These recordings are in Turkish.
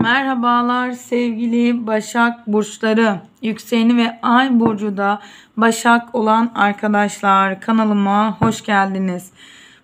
Merhabalar sevgili Başak burçları. Yükseleni ve Ay burcu da Başak olan arkadaşlar kanalıma hoş geldiniz.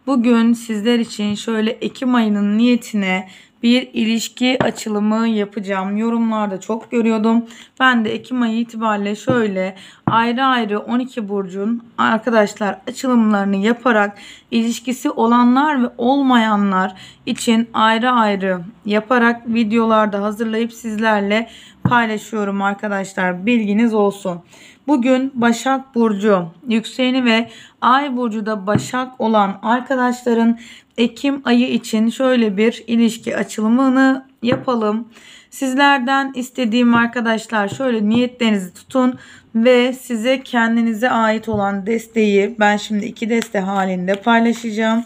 Bugün sizler için şöyle Ekim ayının niyetine bir ilişki açılımı yapacağım. Yorumlarda çok görüyordum. Ben de Ekim ayı itibariyle şöyle ayrı ayrı 12 burcun arkadaşlar açılımlarını yaparak ilişkisi olanlar ve olmayanlar için ayrı ayrı yaparak videolarda hazırlayıp sizlerle paylaşıyorum arkadaşlar. Bilginiz olsun. Bugün Başak Burcu yükseğini ve Ay Burcu da Başak olan arkadaşların Ekim ayı için şöyle bir ilişki açılımını yapalım. Sizlerden istediğim arkadaşlar şöyle niyetlerinizi tutun ve size kendinize ait olan desteği ben şimdi iki deste halinde paylaşacağım.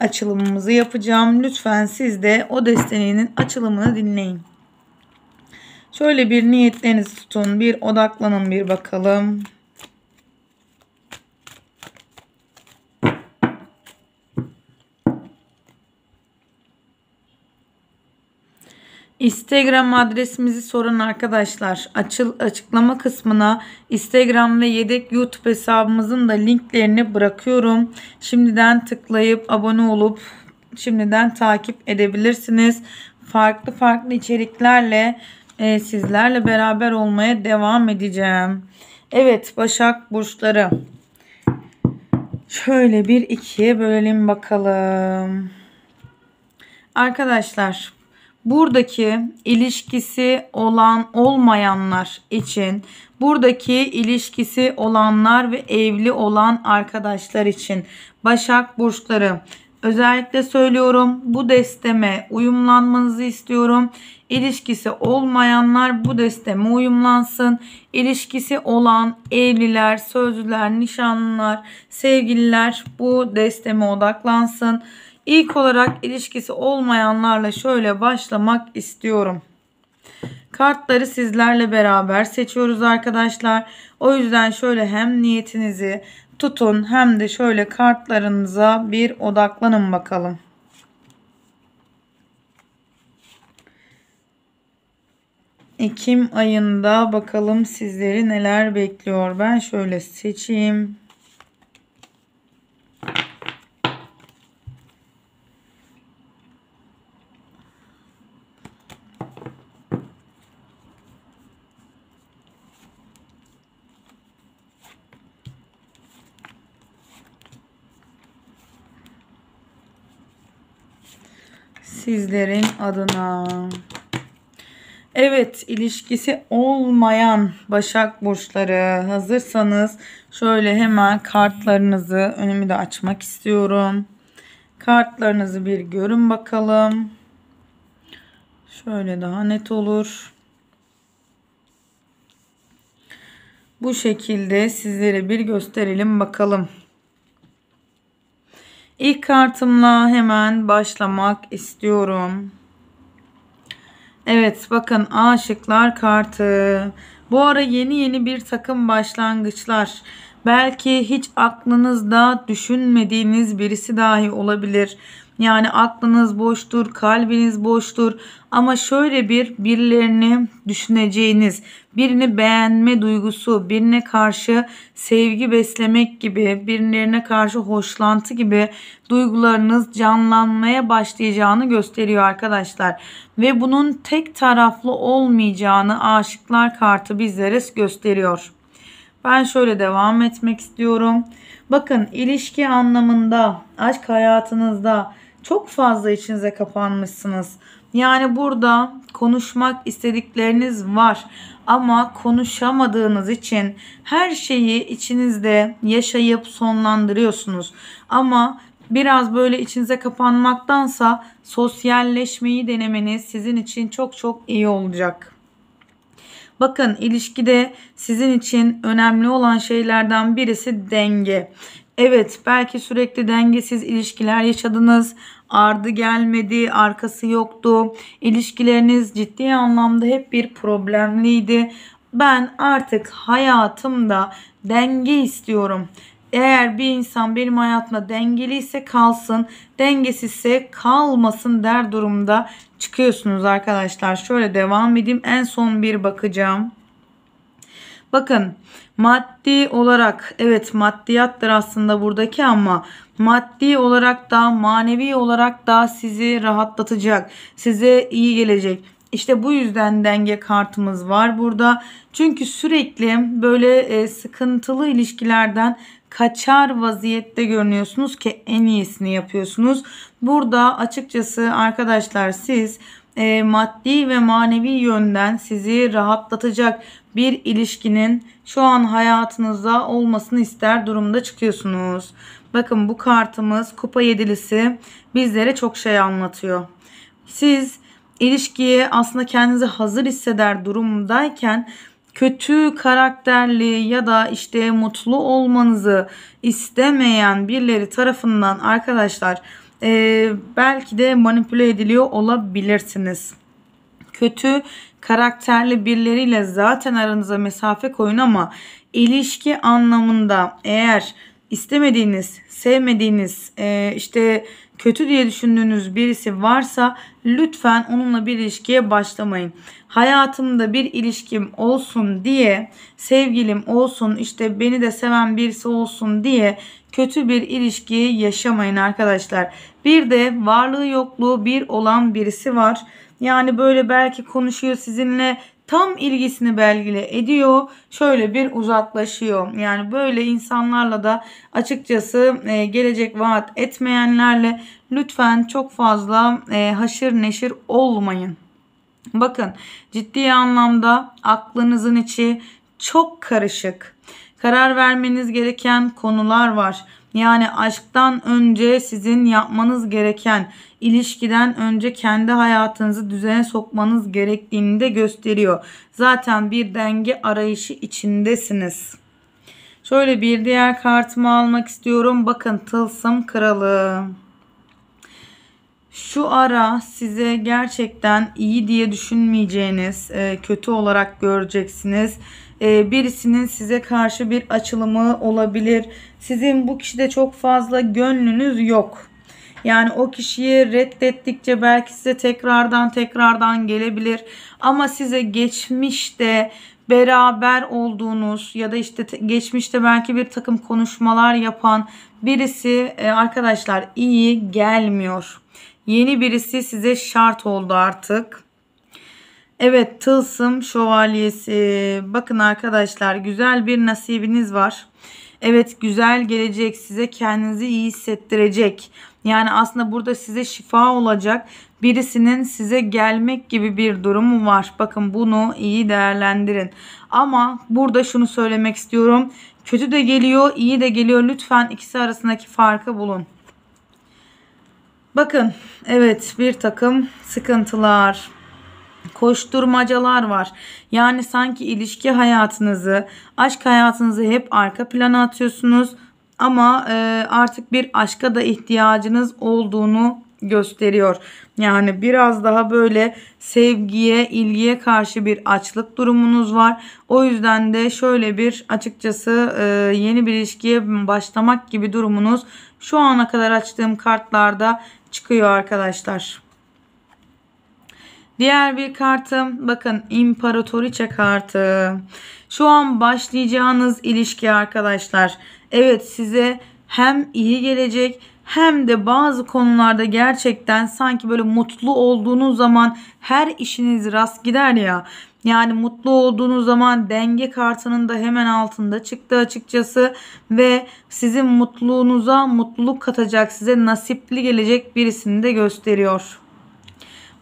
Açılımımızı yapacağım. Lütfen siz de o destenin açılımını dinleyin. Şöyle bir niyetlerinizi tutun. Bir odaklanın bir bakalım. Instagram adresimizi soran arkadaşlar açıl açıklama kısmına Instagram ve yedek YouTube hesabımızın da linklerini bırakıyorum. Şimdiden tıklayıp abone olup şimdiden takip edebilirsiniz. Farklı farklı içeriklerle e, sizlerle beraber olmaya devam edeceğim. Evet Başak Burçları. Şöyle bir ikiye bölelim bakalım. Arkadaşlar buradaki ilişkisi olan olmayanlar için buradaki ilişkisi olanlar ve evli olan arkadaşlar için Başak burçları Özellikle söylüyorum bu desteme uyumlanmanızı istiyorum. İlişkisi olmayanlar bu desteme uyumlansın. İlişkisi olan evliler, sözlüler, nişanlılar, sevgililer bu desteme odaklansın. İlk olarak ilişkisi olmayanlarla şöyle başlamak istiyorum. Kartları sizlerle beraber seçiyoruz arkadaşlar. O yüzden şöyle hem niyetinizi tutun hem de şöyle kartlarınıza bir odaklanın bakalım. Ekim ayında bakalım sizleri neler bekliyor. Ben şöyle seçeyim. sizlerin adına. Evet ilişkisi olmayan Başak Burçları hazırsanız şöyle hemen kartlarınızı önümü de açmak istiyorum. Kartlarınızı bir görün bakalım. Şöyle daha net olur. Bu şekilde sizlere bir gösterelim bakalım. İlk kartımla hemen başlamak istiyorum. Evet bakın aşıklar kartı. Bu ara yeni yeni bir takım başlangıçlar. Belki hiç aklınızda düşünmediğiniz birisi dahi olabilir. Yani aklınız boştur, kalbiniz boştur ama şöyle bir birilerini düşüneceğiniz, birini beğenme duygusu, birine karşı sevgi beslemek gibi, birilerine karşı hoşlantı gibi duygularınız canlanmaya başlayacağını gösteriyor arkadaşlar. Ve bunun tek taraflı olmayacağını aşıklar kartı bizlere gösteriyor. Ben şöyle devam etmek istiyorum. Bakın ilişki anlamında, aşk hayatınızda çok fazla içinize kapanmışsınız. Yani burada konuşmak istedikleriniz var ama konuşamadığınız için her şeyi içinizde yaşayıp sonlandırıyorsunuz. Ama biraz böyle içinize kapanmaktansa sosyalleşmeyi denemeniz sizin için çok çok iyi olacak. Bakın ilişkide sizin için önemli olan şeylerden birisi denge. Evet belki sürekli dengesiz ilişkiler yaşadınız. Ardı gelmedi, arkası yoktu. İlişkileriniz ciddi anlamda hep bir problemliydi. Ben artık hayatımda denge istiyorum. Eğer bir insan benim hayatımda dengeliyse kalsın, dengesizse kalmasın der durumda çıkıyorsunuz arkadaşlar. Şöyle devam edeyim. En son bir bakacağım. Bakın maddi olarak evet maddiyattır aslında buradaki ama maddi olarak da manevi olarak da sizi rahatlatacak. Size iyi gelecek. İşte bu yüzden denge kartımız var burada. Çünkü sürekli böyle e, sıkıntılı ilişkilerden kaçar vaziyette görünüyorsunuz ki en iyisini yapıyorsunuz. Burada açıkçası arkadaşlar siz e, maddi ve manevi yönden sizi rahatlatacak bir ilişkinin şu an hayatınızda olmasını ister durumda çıkıyorsunuz. Bakın bu kartımız kupa yedilisi bizlere çok şey anlatıyor. Siz ilişkiye aslında kendinizi hazır hisseder durumdayken kötü karakterli ya da işte mutlu olmanızı istemeyen birileri tarafından arkadaşlar e, belki de manipüle ediliyor olabilirsiniz. Kötü karakterli birileriyle zaten aranıza mesafe koyun ama ilişki anlamında eğer istemediğiniz, sevmediğiniz, e, işte kötü diye düşündüğünüz birisi varsa lütfen onunla bir ilişkiye başlamayın. Hayatımda bir ilişkim olsun diye, sevgilim olsun, işte beni de seven birisi olsun diye kötü bir ilişki yaşamayın arkadaşlar. Bir de varlığı yokluğu bir olan birisi var. Yani böyle belki konuşuyor sizinle tam ilgisini belgile ediyor. Şöyle bir uzaklaşıyor. Yani böyle insanlarla da açıkçası e, gelecek vaat etmeyenlerle lütfen çok fazla e, haşır neşir olmayın. Bakın ciddi anlamda aklınızın içi çok karışık Karar vermeniz gereken konular var. Yani aşktan önce sizin yapmanız gereken, ilişkiden önce kendi hayatınızı düzene sokmanız gerektiğini de gösteriyor. Zaten bir denge arayışı içindesiniz. Şöyle bir diğer kartımı almak istiyorum. Bakın tılsım kralı. Şu ara size gerçekten iyi diye düşünmeyeceğiniz, e, kötü olarak göreceksiniz ee, birisinin size karşı bir açılımı olabilir. Sizin bu kişide çok fazla gönlünüz yok. Yani o kişiyi reddettikçe belki size tekrardan tekrardan gelebilir. Ama size geçmişte beraber olduğunuz ya da işte geçmişte belki bir takım konuşmalar yapan birisi e, arkadaşlar iyi gelmiyor. Yeni birisi size şart oldu artık. Evet tılsım şövalyesi. Bakın arkadaşlar güzel bir nasibiniz var. Evet güzel gelecek size kendinizi iyi hissettirecek. Yani aslında burada size şifa olacak birisinin size gelmek gibi bir durumu var. Bakın bunu iyi değerlendirin. Ama burada şunu söylemek istiyorum. Kötü de geliyor iyi de geliyor. Lütfen ikisi arasındaki farkı bulun. Bakın evet bir takım sıkıntılar koşturmacalar var. Yani sanki ilişki hayatınızı, aşk hayatınızı hep arka plana atıyorsunuz ama e, artık bir aşka da ihtiyacınız olduğunu gösteriyor. Yani biraz daha böyle sevgiye, ilgiye karşı bir açlık durumunuz var. O yüzden de şöyle bir açıkçası e, yeni bir ilişkiye başlamak gibi durumunuz şu ana kadar açtığım kartlarda çıkıyor arkadaşlar. Diğer bir kartım bakın imparatoriçe kartı. Şu an başlayacağınız ilişki arkadaşlar. Evet size hem iyi gelecek hem de bazı konularda gerçekten sanki böyle mutlu olduğunuz zaman her işiniz rast gider ya. Yani mutlu olduğunuz zaman denge kartının da hemen altında çıktı açıkçası ve sizin mutluluğunuza mutluluk katacak size nasipli gelecek birisini de gösteriyor.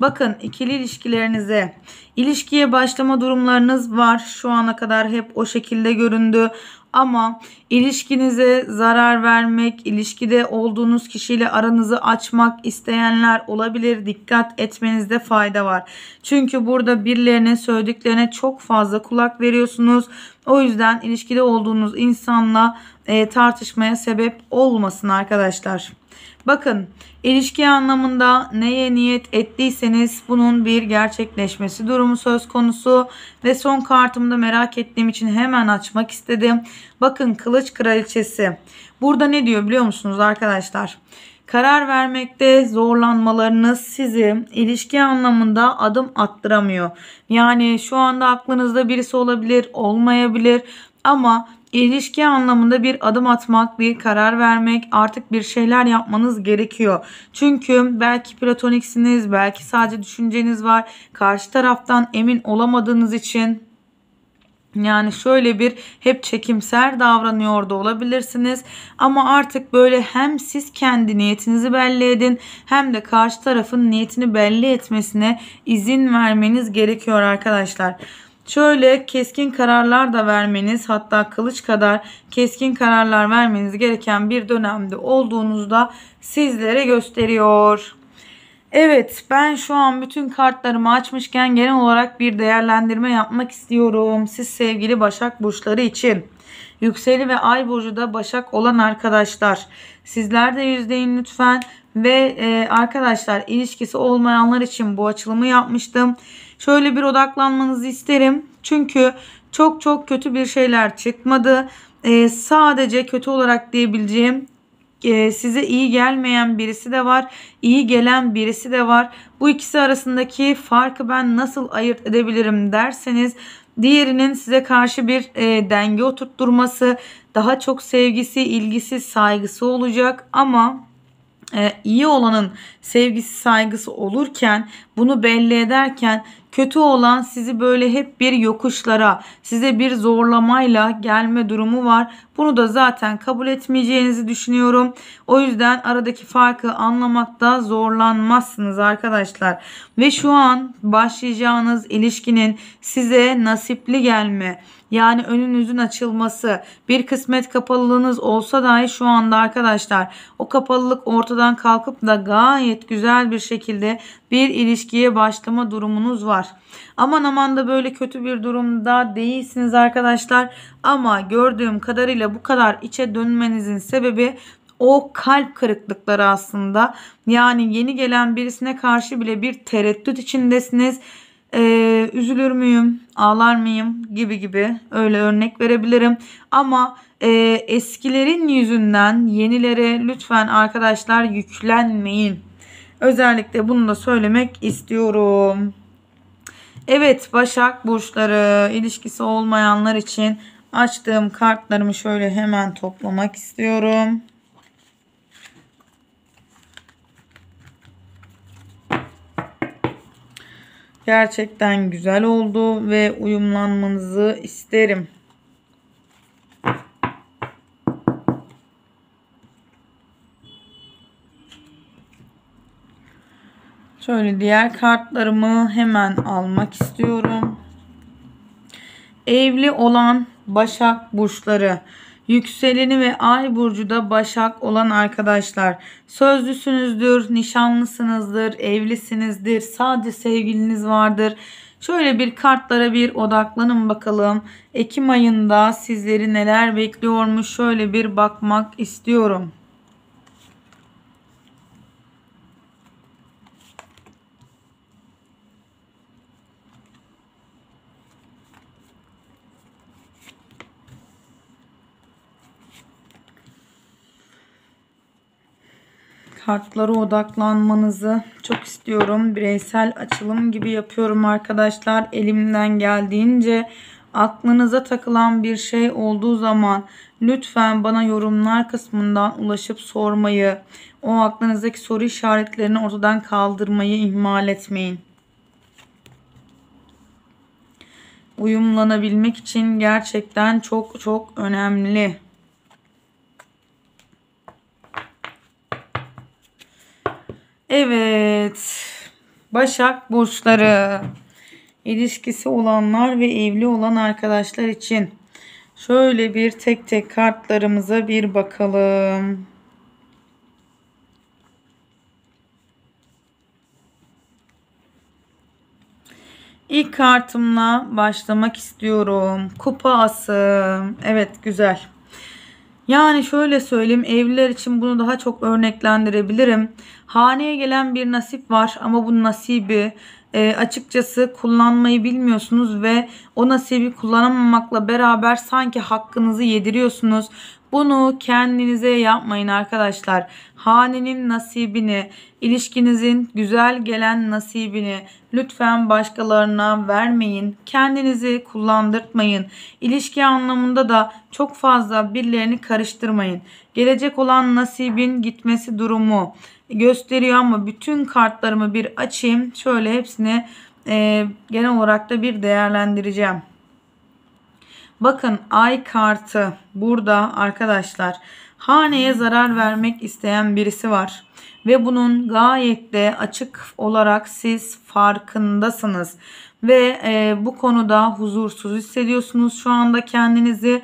Bakın ikili ilişkilerinize, ilişkiye başlama durumlarınız var. Şu ana kadar hep o şekilde göründü. Ama ilişkinize zarar vermek, ilişkide olduğunuz kişiyle aranızı açmak isteyenler olabilir. Dikkat etmenizde fayda var. Çünkü burada birilerine söylediklerine çok fazla kulak veriyorsunuz. O yüzden ilişkide olduğunuz insanla e, tartışmaya sebep olmasın arkadaşlar. Bakın ilişki anlamında neye niyet ettiyseniz bunun bir gerçekleşmesi durumu söz konusu ve son kartımda merak ettiğim için hemen açmak istedim. Bakın kılıç kraliçesi. Burada ne diyor biliyor musunuz arkadaşlar? Karar vermekte zorlanmalarınız sizi ilişki anlamında adım attıramıyor. Yani şu anda aklınızda birisi olabilir, olmayabilir ama İlişki anlamında bir adım atmak, bir karar vermek, artık bir şeyler yapmanız gerekiyor. Çünkü belki platoniksiniz, belki sadece düşünceniz var. Karşı taraftan emin olamadığınız için yani şöyle bir hep çekimser davranıyor da olabilirsiniz. Ama artık böyle hem siz kendi niyetinizi belli edin hem de karşı tarafın niyetini belli etmesine izin vermeniz gerekiyor arkadaşlar. Şöyle keskin kararlar da vermeniz hatta kılıç kadar keskin kararlar vermeniz gereken bir dönemde olduğunuzda sizlere gösteriyor. Evet ben şu an bütün kartlarımı açmışken genel olarak bir değerlendirme yapmak istiyorum. Siz sevgili Başak Burçları için. Yükseli ve Ay Burcu da Başak olan arkadaşlar. Sizler de yüzdeyin lütfen. Ve e, arkadaşlar ilişkisi olmayanlar için bu açılımı yapmıştım. Şöyle bir odaklanmanızı isterim. Çünkü çok çok kötü bir şeyler çıkmadı. Ee, sadece kötü olarak diyebileceğim e, size iyi gelmeyen birisi de var. iyi gelen birisi de var. Bu ikisi arasındaki farkı ben nasıl ayırt edebilirim derseniz diğerinin size karşı bir e, denge oturtturması, daha çok sevgisi, ilgisi, saygısı olacak ama e, iyi olanın sevgisi, saygısı olurken bunu belli ederken Kötü olan sizi böyle hep bir yokuşlara, size bir zorlamayla gelme durumu var. Bunu da zaten kabul etmeyeceğinizi düşünüyorum. O yüzden aradaki farkı anlamakta zorlanmazsınız arkadaşlar. Ve şu an başlayacağınız ilişkinin size nasipli gelme, yani önünüzün açılması bir kısmet kapalılığınız olsa dahi şu anda arkadaşlar o kapalılık ortadan kalkıp da gayet güzel bir şekilde bir ilişkiye başlama durumunuz var. Aman aman da böyle kötü bir durumda değilsiniz arkadaşlar ama gördüğüm kadarıyla bu kadar içe dönmenizin sebebi o kalp kırıklıkları aslında. Yani yeni gelen birisine karşı bile bir tereddüt içindesiniz ee, üzülür müyüm, ağlar mıyım gibi gibi öyle örnek verebilirim. Ama e, eskilerin yüzünden yenilere lütfen arkadaşlar yüklenmeyin. Özellikle bunu da söylemek istiyorum. Evet Başak Burçları ilişkisi olmayanlar için açtığım kartlarımı şöyle hemen toplamak istiyorum. Gerçekten güzel oldu ve uyumlanmanızı isterim. Şöyle diğer kartlarımı hemen almak istiyorum. Evli olan Başak burçları Yükseleni ve ay burcu da Başak olan arkadaşlar sözlüsünüzdür, nişanlısınızdır, evlisinizdir, sadece sevgiliniz vardır. Şöyle bir kartlara bir odaklanın bakalım. Ekim ayında sizleri neler bekliyormuş şöyle bir bakmak istiyorum. kartlara odaklanmanızı çok istiyorum. Bireysel açılım gibi yapıyorum arkadaşlar. Elimden geldiğince aklınıza takılan bir şey olduğu zaman lütfen bana yorumlar kısmından ulaşıp sormayı, o aklınızdaki soru işaretlerini ortadan kaldırmayı ihmal etmeyin. Uyumlanabilmek için gerçekten çok çok önemli. Evet. Başak burçları. İlişkisi olanlar ve evli olan arkadaşlar için. Şöyle bir tek tek kartlarımıza bir bakalım. İlk kartımla başlamak istiyorum. Kupa ası. Evet güzel. Yani şöyle söyleyeyim evliler için bunu daha çok örneklendirebilirim. Haneye gelen bir nasip var ama bu nasibi e, açıkçası kullanmayı bilmiyorsunuz ve o nasibi kullanamamakla beraber sanki hakkınızı yediriyorsunuz. Bunu kendinize yapmayın arkadaşlar. Hanenin nasibini, ilişkinizin güzel gelen nasibini lütfen başkalarına vermeyin. Kendinizi kullandırtmayın. İlişki anlamında da çok fazla birilerini karıştırmayın. Gelecek olan nasibin gitmesi durumu gösteriyor ama bütün kartlarımı bir açayım. Şöyle hepsini e, genel olarak da bir değerlendireceğim. Bakın ay kartı burada arkadaşlar haneye zarar vermek isteyen birisi var. Ve bunun gayet de açık olarak siz farkındasınız. Ve e, bu konuda huzursuz hissediyorsunuz şu anda kendinizi.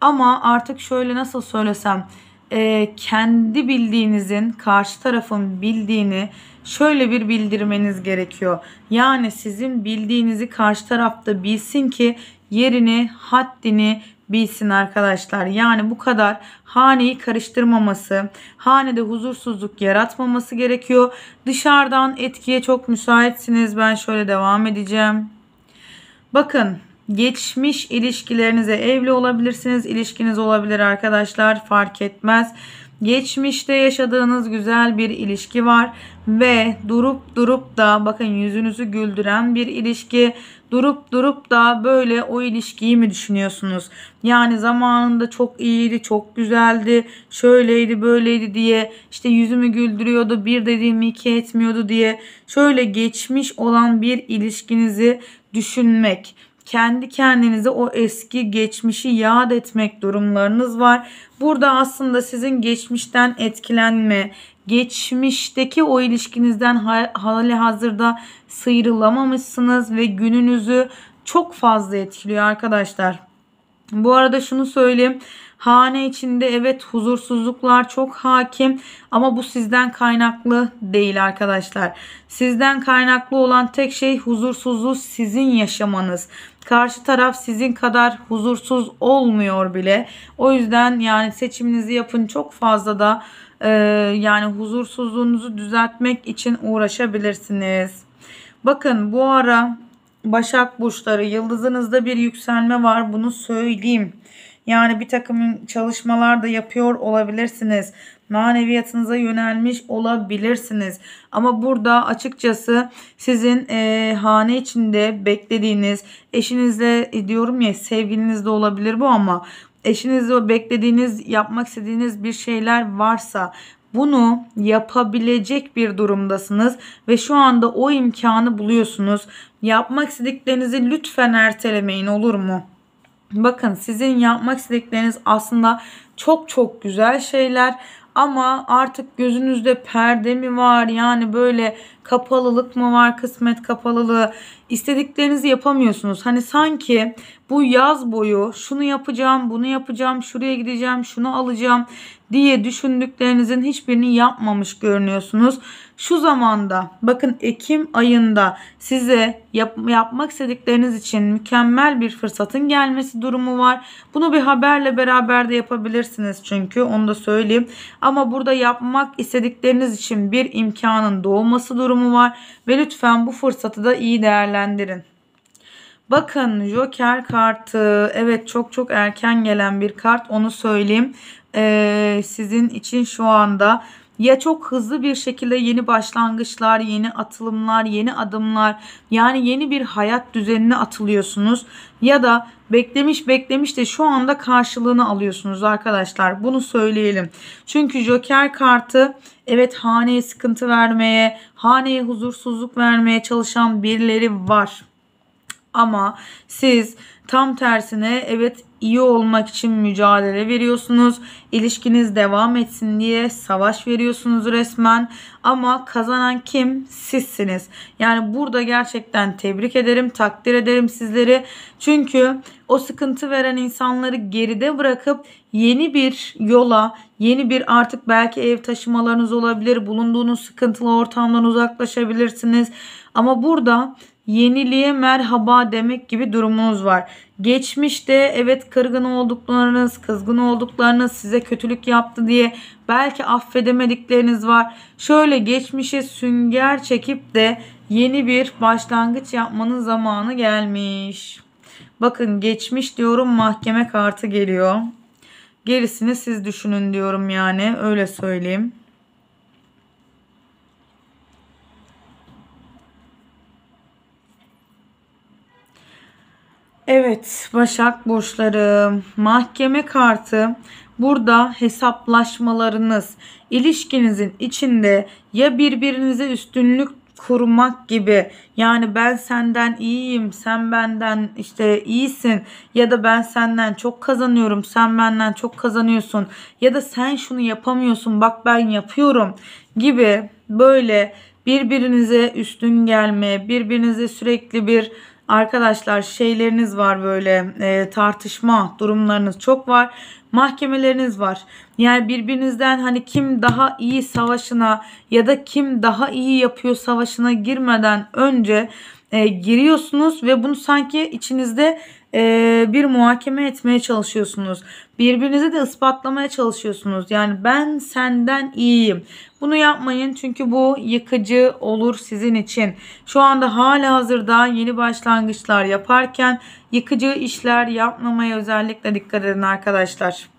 Ama artık şöyle nasıl söylesem e, kendi bildiğinizin karşı tarafın bildiğini şöyle bir bildirmeniz gerekiyor. Yani sizin bildiğinizi karşı tarafta bilsin ki yerini, haddini bilsin arkadaşlar. Yani bu kadar haneyi karıştırmaması, hanede huzursuzluk yaratmaması gerekiyor. Dışarıdan etkiye çok müsaitsiniz. Ben şöyle devam edeceğim. Bakın geçmiş ilişkilerinize evli olabilirsiniz. ilişkiniz olabilir arkadaşlar fark etmez. Geçmişte yaşadığınız güzel bir ilişki var ve durup durup da bakın yüzünüzü güldüren bir ilişki durup durup da böyle o ilişkiyi mi düşünüyorsunuz? Yani zamanında çok iyiydi, çok güzeldi, şöyleydi, böyleydi diye işte yüzümü güldürüyordu, bir dediğimi iki etmiyordu diye şöyle geçmiş olan bir ilişkinizi düşünmek kendi kendinize o eski geçmişi yad etmek durumlarınız var. Burada aslında sizin geçmişten etkilenme, geçmişteki o ilişkinizden hali hazırda sıyrılamamışsınız ve gününüzü çok fazla etkiliyor arkadaşlar. Bu arada şunu söyleyeyim. Hane içinde evet huzursuzluklar çok hakim ama bu sizden kaynaklı değil arkadaşlar. Sizden kaynaklı olan tek şey huzursuzluğu sizin yaşamanız. Karşı taraf sizin kadar huzursuz olmuyor bile. O yüzden yani seçiminizi yapın çok fazla da e, yani huzursuzluğunuzu düzeltmek için uğraşabilirsiniz. Bakın bu ara Başak burçları yıldızınızda bir yükselme var bunu söyleyeyim. Yani bir takım çalışmalar da yapıyor olabilirsiniz. Maneviyatınıza yönelmiş olabilirsiniz. Ama burada açıkçası sizin e, hane içinde beklediğiniz eşinizle e, diyorum ya sevgiliniz de olabilir bu ama eşinizle beklediğiniz yapmak istediğiniz bir şeyler varsa bunu yapabilecek bir durumdasınız ve şu anda o imkanı buluyorsunuz. Yapmak istediklerinizi lütfen ertelemeyin olur mu? Bakın sizin yapmak istedikleriniz aslında çok çok güzel şeyler ama artık gözünüzde perde mi var yani böyle kapalılık mı var kısmet kapalılığı istediklerinizi yapamıyorsunuz. Hani sanki bu yaz boyu şunu yapacağım bunu yapacağım şuraya gideceğim şunu alacağım diye düşündüklerinizin hiçbirini yapmamış görünüyorsunuz şu zamanda bakın Ekim ayında size yap, yapmak istedikleriniz için mükemmel bir fırsatın gelmesi durumu var. Bunu bir haberle beraber de yapabilirsiniz çünkü onu da söyleyeyim. Ama burada yapmak istedikleriniz için bir imkanın doğması durumu var ve lütfen bu fırsatı da iyi değerlendirin. Bakın Joker kartı evet çok çok erken gelen bir kart onu söyleyeyim. Ee, sizin için şu anda ya çok hızlı bir şekilde yeni başlangıçlar, yeni atılımlar, yeni adımlar yani yeni bir hayat düzenine atılıyorsunuz ya da beklemiş beklemiş de şu anda karşılığını alıyorsunuz arkadaşlar. Bunu söyleyelim. Çünkü Joker kartı evet haneye sıkıntı vermeye, haneye huzursuzluk vermeye çalışan birileri var. Ama siz tam tersine evet iyi olmak için mücadele veriyorsunuz. İlişkiniz devam etsin diye savaş veriyorsunuz resmen. Ama kazanan kim? Sizsiniz. Yani burada gerçekten tebrik ederim, takdir ederim sizleri. Çünkü o sıkıntı veren insanları geride bırakıp yeni bir yola, yeni bir artık belki ev taşımalarınız olabilir. Bulunduğunuz sıkıntılı ortamdan uzaklaşabilirsiniz. Ama burada yeniliğe merhaba demek gibi durumunuz var. Geçmişte evet kırgın olduklarınız, kızgın olduklarınız size kötülük yaptı diye belki affedemedikleriniz var. Şöyle geçmişe sünger çekip de yeni bir başlangıç yapmanın zamanı gelmiş. Bakın geçmiş diyorum mahkeme kartı geliyor. Gerisini siz düşünün diyorum yani öyle söyleyeyim. Evet Başak Burçları mahkeme kartı burada hesaplaşmalarınız ilişkinizin içinde ya birbirinize üstünlük kurmak gibi yani ben senden iyiyim sen benden işte iyisin ya da ben senden çok kazanıyorum sen benden çok kazanıyorsun ya da sen şunu yapamıyorsun bak ben yapıyorum gibi böyle birbirinize üstün gelme birbirinize sürekli bir Arkadaşlar şeyleriniz var böyle e, tartışma durumlarınız çok var. Mahkemeleriniz var. Yani birbirinizden hani kim daha iyi savaşına ya da kim daha iyi yapıyor savaşına girmeden önce e, giriyorsunuz ve bunu sanki içinizde e, bir muhakeme etmeye çalışıyorsunuz. birbirinize de ispatlamaya çalışıyorsunuz. Yani ben senden iyiyim. Bunu yapmayın çünkü bu yıkıcı olur sizin için. Şu anda hala hazırda yeni başlangıçlar yaparken yıkıcı işler yapmamaya özellikle dikkat edin arkadaşlar.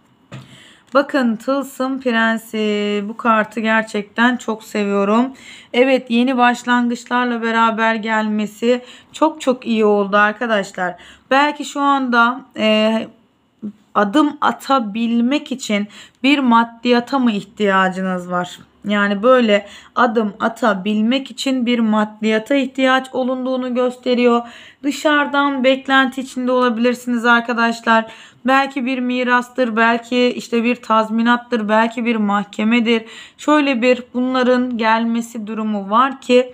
Bakın Tılsım Prensi bu kartı gerçekten çok seviyorum. Evet yeni başlangıçlarla beraber gelmesi çok çok iyi oldu arkadaşlar. Belki şu anda e, adım atabilmek için bir maddiyata mı ihtiyacınız var? Yani böyle adım atabilmek için bir maddiyata ihtiyaç olunduğunu gösteriyor. Dışarıdan beklenti içinde olabilirsiniz arkadaşlar. Belki bir mirastır, belki işte bir tazminattır, belki bir mahkemedir. Şöyle bir bunların gelmesi durumu var ki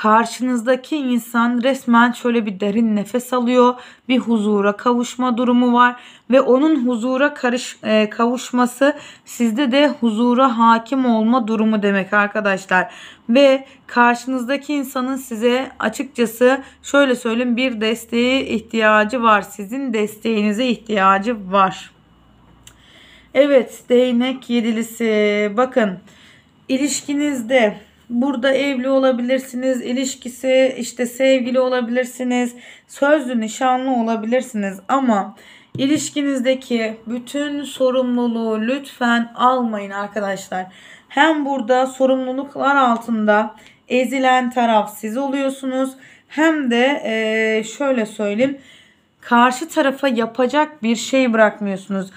karşınızdaki insan resmen şöyle bir derin nefes alıyor. Bir huzura kavuşma durumu var ve onun huzura karış, e, kavuşması sizde de huzura hakim olma durumu demek arkadaşlar. Ve karşınızdaki insanın size açıkçası şöyle söyleyeyim bir desteği ihtiyacı var. Sizin desteğinize ihtiyacı var. Evet değnek yedilisi bakın ilişkinizde Burada evli olabilirsiniz, ilişkisi, işte sevgili olabilirsiniz, sözlü nişanlı olabilirsiniz ama ilişkinizdeki bütün sorumluluğu lütfen almayın arkadaşlar. Hem burada sorumluluklar altında ezilen taraf siz oluyorsunuz hem de e, şöyle söyleyeyim karşı tarafa yapacak bir şey bırakmıyorsunuz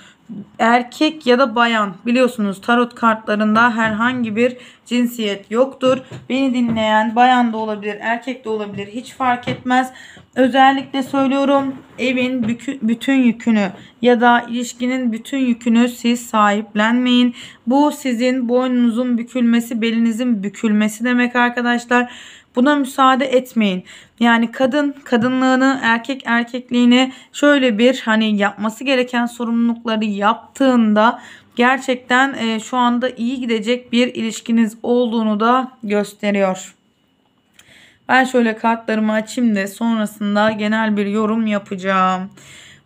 erkek ya da bayan biliyorsunuz tarot kartlarında herhangi bir cinsiyet yoktur. Beni dinleyen bayan da olabilir, erkek de olabilir hiç fark etmez. Özellikle söylüyorum evin bütün yükünü ya da ilişkinin bütün yükünü siz sahiplenmeyin. Bu sizin boynunuzun bükülmesi, belinizin bükülmesi demek arkadaşlar. Buna müsaade etmeyin. Yani kadın kadınlığını, erkek erkekliğini şöyle bir hani yapması gereken sorumlulukları yaptığında gerçekten e, şu anda iyi gidecek bir ilişkiniz olduğunu da gösteriyor. Ben şöyle kartlarımı açayım da sonrasında genel bir yorum yapacağım.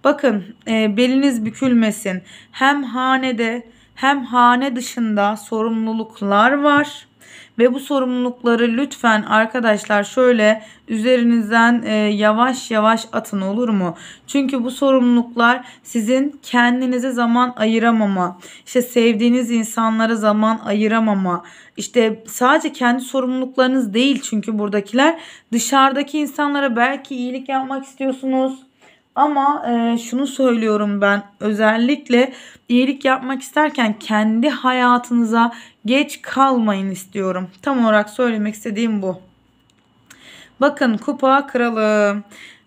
Bakın e, beliniz bükülmesin. Hem hanede hem hane dışında sorumluluklar var. Ve bu sorumlulukları lütfen arkadaşlar şöyle üzerinizden e, yavaş yavaş atın olur mu? Çünkü bu sorumluluklar sizin kendinize zaman ayıramama, işte sevdiğiniz insanlara zaman ayıramama, işte sadece kendi sorumluluklarınız değil çünkü buradakiler dışarıdaki insanlara belki iyilik yapmak istiyorsunuz ama e, şunu söylüyorum ben özellikle iyilik yapmak isterken kendi hayatınıza geç kalmayın istiyorum. Tam olarak söylemek istediğim bu. Bakın kupa kralı.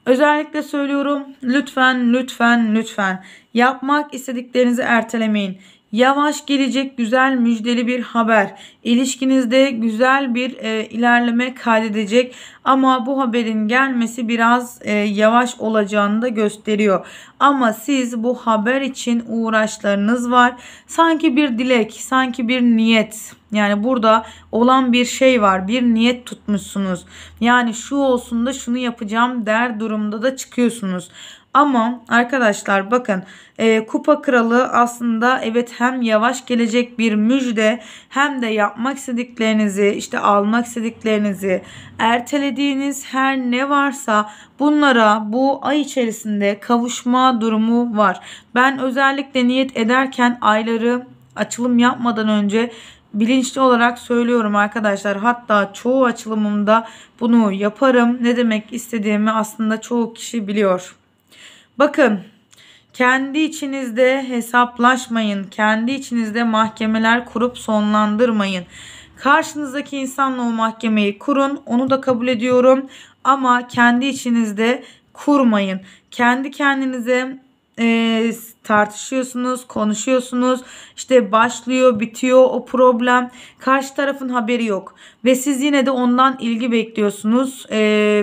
Özellikle söylüyorum lütfen lütfen lütfen yapmak istediklerinizi ertelemeyin. Yavaş gelecek güzel müjdeli bir haber ilişkinizde güzel bir e, ilerleme kaydedecek ama bu haberin gelmesi biraz e, yavaş olacağını da gösteriyor. Ama siz bu haber için uğraşlarınız var. Sanki bir dilek, sanki bir niyet. Yani burada olan bir şey var. Bir niyet tutmuşsunuz. Yani şu olsun da şunu yapacağım der durumda da çıkıyorsunuz. Ama arkadaşlar bakın e, kupa kralı aslında evet hem yavaş gelecek bir müjde hem de ya yapmak istediklerinizi, işte almak istediklerinizi, ertelediğiniz her ne varsa bunlara bu ay içerisinde kavuşma durumu var. Ben özellikle niyet ederken ayları açılım yapmadan önce bilinçli olarak söylüyorum arkadaşlar. Hatta çoğu açılımımda bunu yaparım. Ne demek istediğimi aslında çoğu kişi biliyor. Bakın kendi içinizde hesaplaşmayın. Kendi içinizde mahkemeler kurup sonlandırmayın. Karşınızdaki insanla o mahkemeyi kurun. Onu da kabul ediyorum. Ama kendi içinizde kurmayın. Kendi kendinize e, tartışıyorsunuz, konuşuyorsunuz. İşte başlıyor, bitiyor o problem. Karşı tarafın haberi yok ve siz yine de ondan ilgi bekliyorsunuz. E,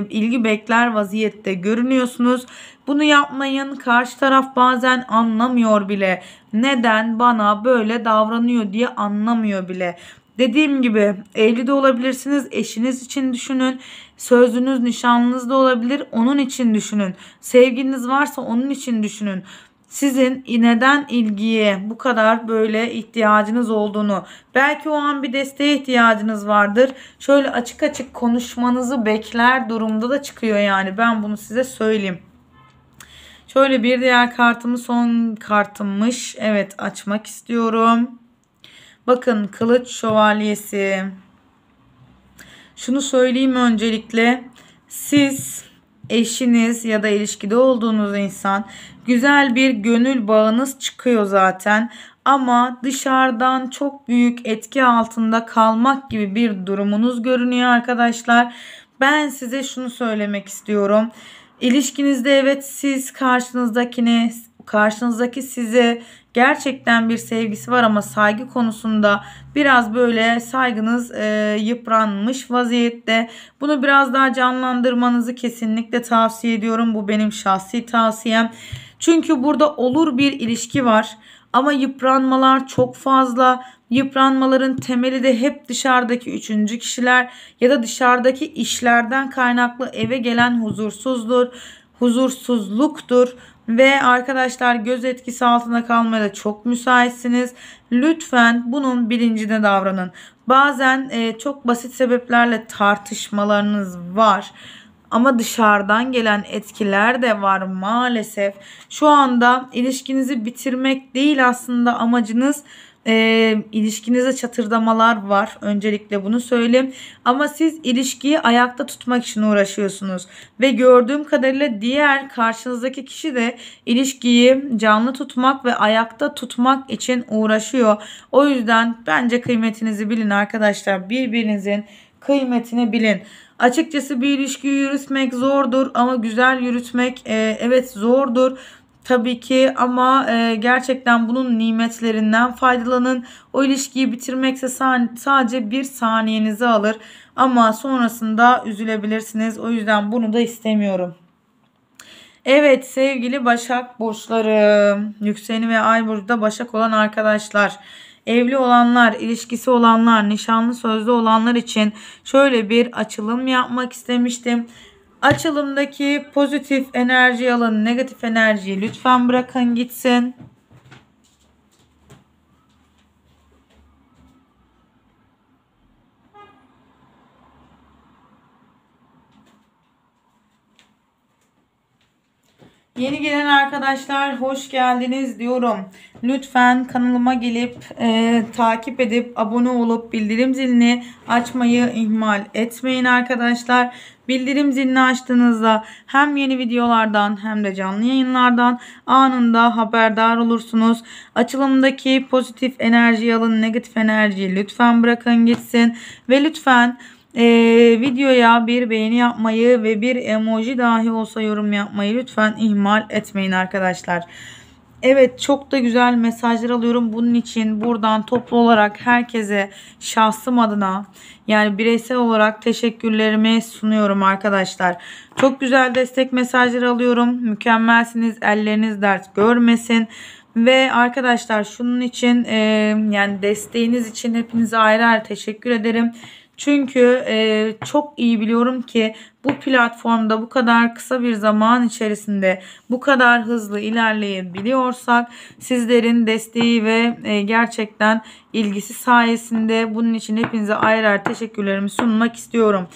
ilgi bekler vaziyette görünüyorsunuz. Bunu yapmayın. Karşı taraf bazen anlamıyor bile. Neden bana böyle davranıyor diye anlamıyor bile. Dediğim gibi evli de olabilirsiniz. Eşiniz için düşünün. sözünüz, nişanlınız da olabilir. Onun için düşünün. Sevgiliniz varsa onun için düşünün. Sizin neden ilgiye bu kadar böyle ihtiyacınız olduğunu, belki o an bir desteğe ihtiyacınız vardır. Şöyle açık açık konuşmanızı bekler durumda da çıkıyor yani. Ben bunu size söyleyeyim. Şöyle bir diğer kartımı son kartımmış. Evet açmak istiyorum. Bakın kılıç şövalyesi. Şunu söyleyeyim öncelikle. Siz eşiniz ya da ilişkide olduğunuz insan güzel bir gönül bağınız çıkıyor zaten ama dışarıdan çok büyük etki altında kalmak gibi bir durumunuz görünüyor arkadaşlar. Ben size şunu söylemek istiyorum. İlişkinizde evet siz karşınızdakini karşınızdaki size gerçekten bir sevgisi var ama saygı konusunda biraz böyle saygınız e, yıpranmış vaziyette. Bunu biraz daha canlandırmanızı kesinlikle tavsiye ediyorum. Bu benim şahsi tavsiyem. Çünkü burada olur bir ilişki var ama yıpranmalar çok fazla. Yıpranmaların temeli de hep dışarıdaki üçüncü kişiler ya da dışarıdaki işlerden kaynaklı eve gelen huzursuzdur, huzursuzluktur. Ve arkadaşlar göz etkisi altında kalmaya da çok müsaitsiniz. Lütfen bunun bilincine davranın. Bazen e, çok basit sebeplerle tartışmalarınız var. Ama dışarıdan gelen etkiler de var maalesef. Şu anda ilişkinizi bitirmek değil aslında amacınız e, ilişkinize çatırdamalar var. Öncelikle bunu söyleyeyim. Ama siz ilişkiyi ayakta tutmak için uğraşıyorsunuz. Ve gördüğüm kadarıyla diğer karşınızdaki kişi de ilişkiyi canlı tutmak ve ayakta tutmak için uğraşıyor. O yüzden bence kıymetinizi bilin arkadaşlar. Birbirinizin kıymetini bilin. Açıkçası bir ilişki yürütmek zordur ama güzel yürütmek e, evet zordur. Tabii ki ama e, gerçekten bunun nimetlerinden faydalanın. O ilişkiyi bitirmekse sadece bir saniyenizi alır ama sonrasında üzülebilirsiniz. O yüzden bunu da istemiyorum. Evet sevgili Başak burçları, yükseni ve ay burcu da Başak olan arkadaşlar evli olanlar, ilişkisi olanlar, nişanlı sözlü olanlar için şöyle bir açılım yapmak istemiştim. Açılımdaki pozitif enerji alın, negatif enerjiyi lütfen bırakın gitsin. Yeni gelen arkadaşlar hoş geldiniz diyorum. Lütfen kanalıma gelip e, takip edip abone olup bildirim zilini açmayı ihmal etmeyin arkadaşlar. Bildirim zilini açtığınızda hem yeni videolardan hem de canlı yayınlardan anında haberdar olursunuz. Açılımdaki pozitif enerjiyi alın, negatif enerjiyi lütfen bırakın gitsin ve lütfen ee, videoya bir beğeni yapmayı ve bir emoji dahi olsa yorum yapmayı lütfen ihmal etmeyin arkadaşlar. Evet çok da güzel mesajlar alıyorum. Bunun için buradan toplu olarak herkese şahsım adına yani bireysel olarak teşekkürlerimi sunuyorum arkadaşlar. Çok güzel destek mesajları alıyorum. Mükemmelsiniz. Elleriniz dert görmesin. Ve arkadaşlar şunun için e, yani desteğiniz için hepinize ayrı ayrı teşekkür ederim. Çünkü e, çok iyi biliyorum ki bu platformda bu kadar kısa bir zaman içerisinde bu kadar hızlı ilerleyebiliyorsak sizlerin desteği ve e, gerçekten ilgisi sayesinde bunun için hepinize ayrı ayrı teşekkürlerimi sunmak istiyorum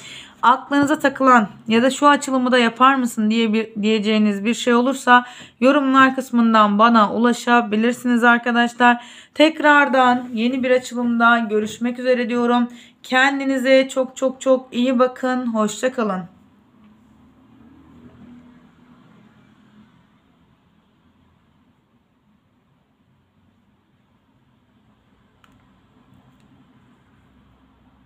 aklınıza takılan ya da şu açılımı da yapar mısın diye bir diyeceğiniz bir şey olursa yorumlar kısmından bana ulaşabilirsiniz arkadaşlar. Tekrardan yeni bir açılımda görüşmek üzere diyorum. Kendinize çok çok çok iyi bakın. Hoşça kalın.